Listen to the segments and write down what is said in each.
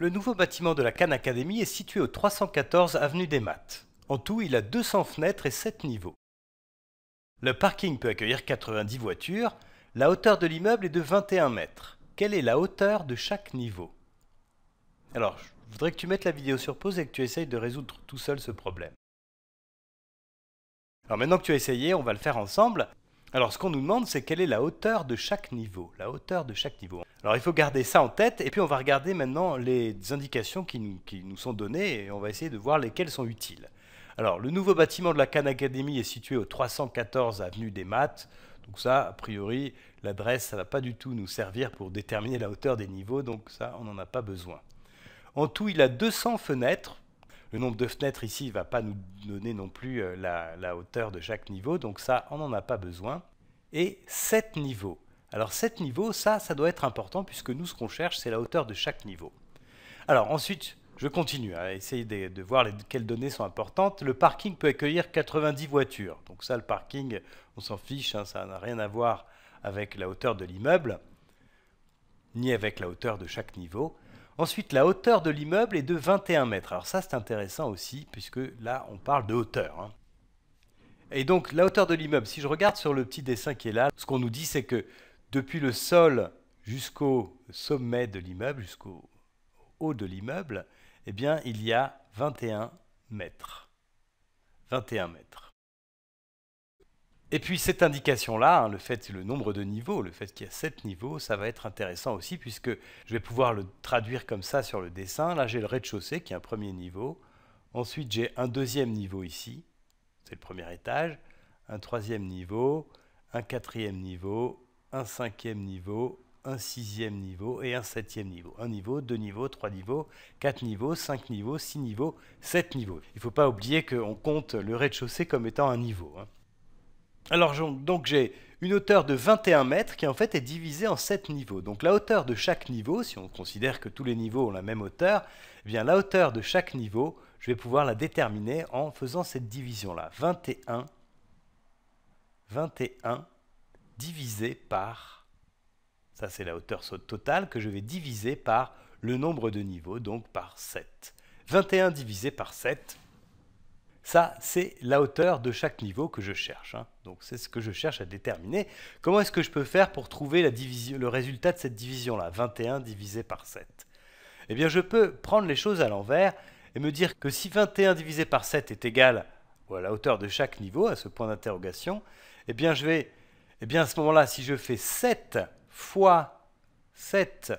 Le nouveau bâtiment de la Khan Academy est situé au 314 avenue des Maths. En tout, il a 200 fenêtres et 7 niveaux. Le parking peut accueillir 90 voitures. La hauteur de l'immeuble est de 21 mètres. Quelle est la hauteur de chaque niveau Alors, je voudrais que tu mettes la vidéo sur pause et que tu essayes de résoudre tout seul ce problème. Alors maintenant que tu as essayé, on va le faire ensemble. Alors ce qu'on nous demande, c'est quelle est la hauteur de chaque niveau. La hauteur de chaque niveau. Alors il faut garder ça en tête, et puis on va regarder maintenant les indications qui nous, sont données, et on va essayer de voir lesquelles sont utiles. Alors le nouveau bâtiment de la Khan Academy est situé au 314 avenue des Maths, donc ça, a priori, l'adresse, ça ne va pas du tout nous servir pour déterminer la hauteur des niveaux, donc ça, on n'en a pas besoin. En tout, il a 200 fenêtres, le nombre de fenêtres ici ne va pas nous donner non plus euh, la, hauteur de chaque niveau, donc ça, on n'en a pas besoin. Et 7 niveaux. Alors 7 niveaux, ça, ça doit être important puisque nous, ce qu'on cherche, c'est la hauteur de chaque niveau. Alors ensuite, je continue hein, à essayer de, voir quelles données sont importantes. Le parking peut accueillir 90 voitures. Donc ça, le parking, on s'en fiche, hein, ça n'a rien à voir avec la hauteur de l'immeuble, ni avec la hauteur de chaque niveau. Ensuite, la hauteur de l'immeuble est de 21 mètres. Alors ça, c'est intéressant aussi, puisque là, on parle de hauteur. Hein. Et donc, la hauteur de l'immeuble, si je regarde sur le petit dessin qui est là, ce qu'on nous dit, c'est que depuis le sol jusqu'au sommet de l'immeuble, jusqu'au haut de l'immeuble, eh bien, il y a 21 mètres. 21 mètres. Et puis cette indication-là, hein, le fait le nombre de niveaux, le fait qu'il y a sept niveaux, ça va être intéressant aussi puisque je vais pouvoir le traduire comme ça sur le dessin. Là j'ai le rez-de-chaussée qui est un premier niveau. Ensuite j'ai un deuxième niveau ici, c'est le premier étage. Un troisième niveau, un quatrième niveau, un cinquième niveau, un sixième niveau et un septième niveau. Un niveau, deux niveaux, trois niveaux, quatre niveaux, cinq niveaux, six niveaux, sept niveaux. Il ne faut pas oublier qu'on compte le rez-de-chaussée comme étant un niveau. Hein. Alors donc j'ai une hauteur de 21 mètres qui en fait est divisée en 7 niveaux. Donc la hauteur de chaque niveau, si on considère que tous les niveaux ont la même hauteur, eh bien la hauteur de chaque niveau, je vais pouvoir la déterminer en faisant cette division-là. 21, 21 divisé par, ça c'est la hauteur totale que je vais diviser par le nombre de niveaux, donc par 7. 21 divisé par 7, ça, c'est la hauteur de chaque niveau que je cherche. Hein. Donc c'est ce que je cherche à déterminer. Comment est-ce que je peux faire pour trouver le résultat de cette division-là 21 divisé par 7. Eh bien, je peux prendre les choses à l'envers et me dire que si 21 divisé par 7 est égal à la hauteur de chaque niveau, à ce point d'interrogation, eh bien, je vais, eh bien, à ce moment-là, si je fais 7 fois 7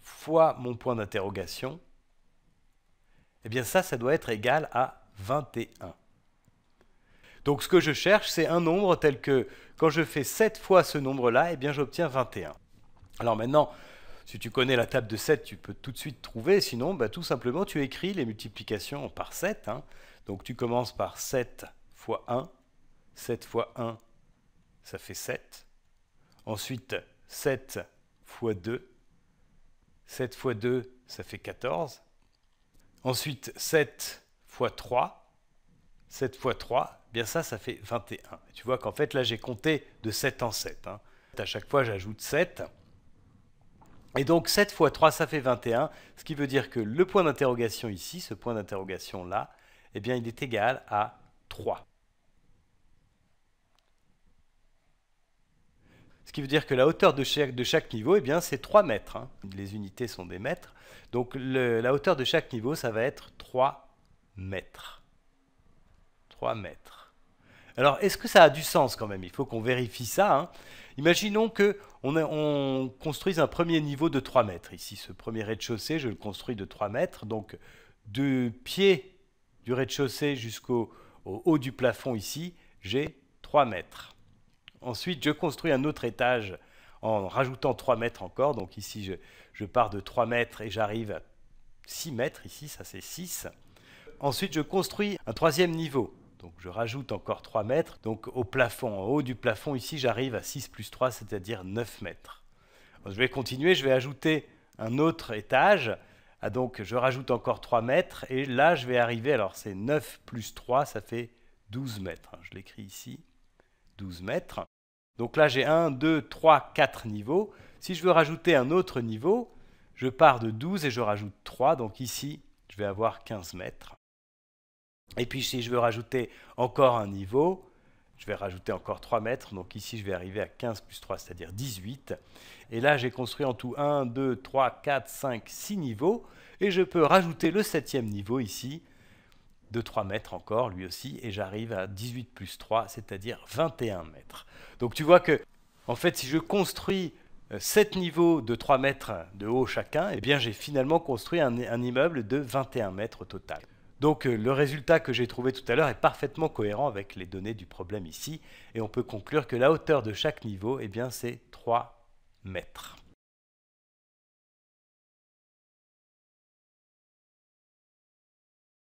fois mon point d'interrogation, eh bien ça, ça doit être égal à 21. Donc ce que je cherche, c'est un nombre tel que quand je fais 7 fois ce nombre-là, eh bien j'obtiens 21. Alors maintenant, si tu connais la table de 7, tu peux tout de suite trouver, sinon bah, tout simplement tu écris les multiplications par 7. Hein. Donc tu commences par 7 fois 1, 7 fois 1, ça fait 7. Ensuite 7 fois 2, 7 fois 2, ça fait 14. Ensuite 7 fois 3, 7 fois 3, eh bien ça, ça fait 21. tu vois qu'en fait, là, j'ai compté de 7 en 7. Hein. À chaque fois, j'ajoute 7. Et donc 7 fois 3, ça fait 21, ce qui veut dire que le point d'interrogation ici, ce point d'interrogation là, eh bien, il est égal à 3. Ce qui veut dire que la hauteur de chaque, niveau, eh bien, c'est 3 mètres. Hein. Les unités sont des mètres. Donc la hauteur de chaque niveau, ça va être 3 mètres mètres. 3 mètres. Alors, est-ce que ça a du sens quand même Il faut qu'on vérifie ça. Hein. Imaginons que on, construise un premier niveau de 3 mètres. Ici, ce premier rez-de-chaussée, je le construis de 3 mètres. Donc, du pied du rez-de-chaussée jusqu'au haut du plafond ici, j'ai 3 mètres. Ensuite, je construis un autre étage en rajoutant 3 mètres encore. Donc ici, je, je pars de 3 mètres et j'arrive à 6 mètres. Ici, ça c'est 6. Ensuite, je construis un troisième niveau. Donc je rajoute encore 3 mètres. Donc au plafond, en haut du plafond, ici, j'arrive à 6 plus 3, c'est-à-dire 9 mètres. je vais continuer, je vais ajouter un autre étage. Ah, donc je rajoute encore 3 mètres. Et là, je vais arriver, alors c'est 9 plus 3, ça fait 12 mètres. Hein, je l'écris ici, 12 mètres. Donc là, j'ai 1, 2, 3, 4 niveaux. Si je veux rajouter un autre niveau, je pars de 12 et je rajoute 3. Donc ici, je vais avoir 15 mètres. Et puis si je veux rajouter encore un niveau, je vais rajouter encore 3 mètres. Donc ici, je vais arriver à 15 plus 3, c'est-à-dire 18. Et là, j'ai construit en tout 1, 2, 3, 4, 5, 6 niveaux. Et je peux rajouter le septième niveau ici, de 3 mètres encore, lui aussi. Et j'arrive à 18 plus 3, c'est-à-dire 21 mètres. Donc tu vois que, en fait, si je construis 7 euh, niveaux de 3 mètres de haut chacun, eh bien j'ai finalement construit un, un immeuble de 21 mètres au total. Donc euh, le résultat que j'ai trouvé tout à l'heure est parfaitement cohérent avec les données du problème ici, et on peut conclure que la hauteur de chaque niveau, eh bien, c'est 3 mètres.